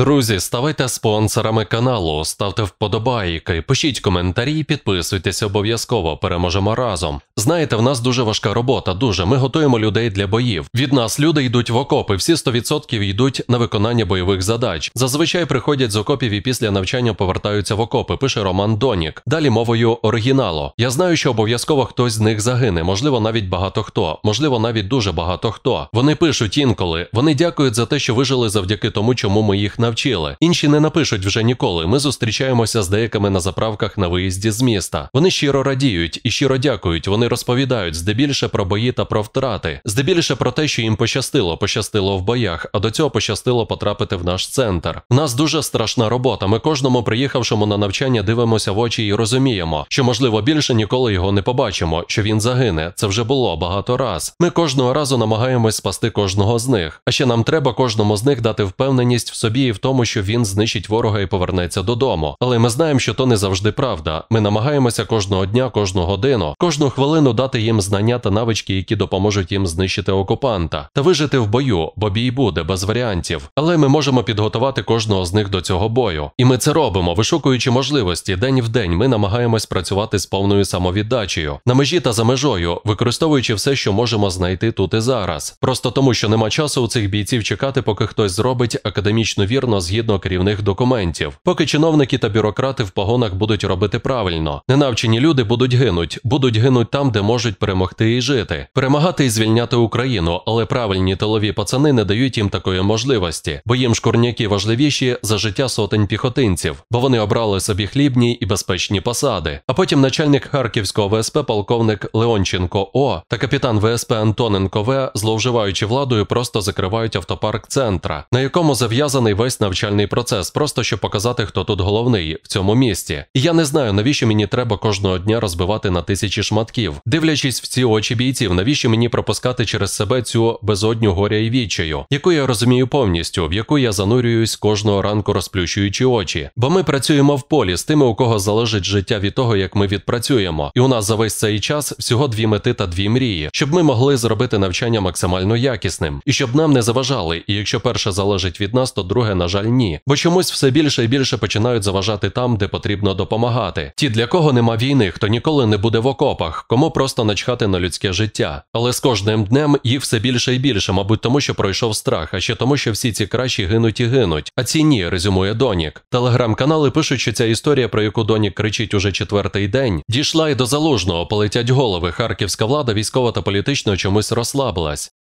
Друзі, ставайте спонсорами каналу, ставте вподобайки, пишіть коментарі, підписуйтесь обов'язково, переможемо разом. Знаєте, в нас дуже важка робота, дуже ми готуємо людей для боїв. Від нас люди йдуть в окопи, всі 100% йдуть на виконання бойових задач. Зазвичай приходять з окопів і після навчання повертаються в окопи. Пише Роман Донік. Далі мовою оригіналу. Я знаю, що обов'язково хтось з них загине, можливо, навіть багато хто, можливо, навіть дуже багато хто. Вони пишуть інколи. Вони дякують за те, що вижили завдяки тому, чому ми їх навчили навчили. Інші не напишуть вже ніколи. Ми зустрічаємося з деякими на заправках на виїзді з міста. Вони щиро радіють і щиро дякують. Вони розповідають здебільше про бої та про втрати, здебільше про те, що їм пощастило, пощастило в боях, а до цього пощастило потрапити в наш центр. У нас дуже страшна робота. Ми кожному приїхавшому на навчання дивимося в очі і розуміємо, що можливо більше ніколи його не побачимо, що він загине. Це вже було багато раз. Ми кожного разу намагаємось спасти кожного з них. А ще нам треба кожному з них дати впевненість в собі і в тому, що він знищить ворога і повернеться додому. Але ми знаємо, що то не завжди правда. Ми намагаємося кожного дня, кожну годину, кожну хвилину дати їм знання та навички, які допоможуть їм знищити окупанта та вижити в бою, бо бій буде без варіантів. Але ми можемо підготувати кожного з них до цього бою. І ми це робимо, вишукуючи можливості день в день. Ми намагаємось працювати з повною самовіддачею на межі та за межою, використовуючи все, що можемо знайти тут і зараз. Просто тому, що нема часу у цих бійців чекати, поки хтось зробить академічну вірну вірно згідно керівних документів, поки чиновники та бюрократи в погонах будуть робити правильно. Ненавчені люди будуть гинуть, будуть гинуть там, де можуть перемогти і жити, перемагати і звільняти Україну, але правильні тилові пацани не дають їм такої можливості, бо їм шкурняки важливіші за життя сотень піхотинців, бо вони обрали собі хлібні і безпечні посади. А потім начальник харківського ВСП, полковник Леонченко О та капітан ВСП Антоненко В, зловживаючи владою, просто закривають автопарк центра, на якому зав'язаний весь весь навчальний процес, просто щоб показати, хто тут головний в цьому місті. Я не знаю, навіщо мені треба кожного дня розбивати на тисячі шматків, дивлячись в ці очі бійців, навіщо мені пропускати через себе цю безодню горя і відчаю, яку я розумію повністю, в яку я занурююсь кожного ранку, розплющуючи очі. Бо ми працюємо в полі з тими, у кого залежить життя від того, як ми відпрацюємо, і у нас за весь цей час всього дві мети та дві мрії, щоб ми могли зробити навчання максимально якісним і щоб нам не заважали. І якщо перше залежить від нас, то друге на жаль, ні. Бо чомусь все більше і більше починають заважати там, де потрібно допомагати. Ті, для кого нема війни, хто ніколи не буде в окопах, кому просто начхати на людське життя. Але з кожним днем їх все більше і більше, мабуть, тому що пройшов страх, а ще тому, що всі ці кращі гинуть і гинуть. А ці ні, резюмує Донік. Телеграм-канали пишуть, що ця історія, про яку Донік кричить уже четвертий день, дійшла й до залужного, полетять голови. Харківська влада, військова та політично чомусь розслабилась.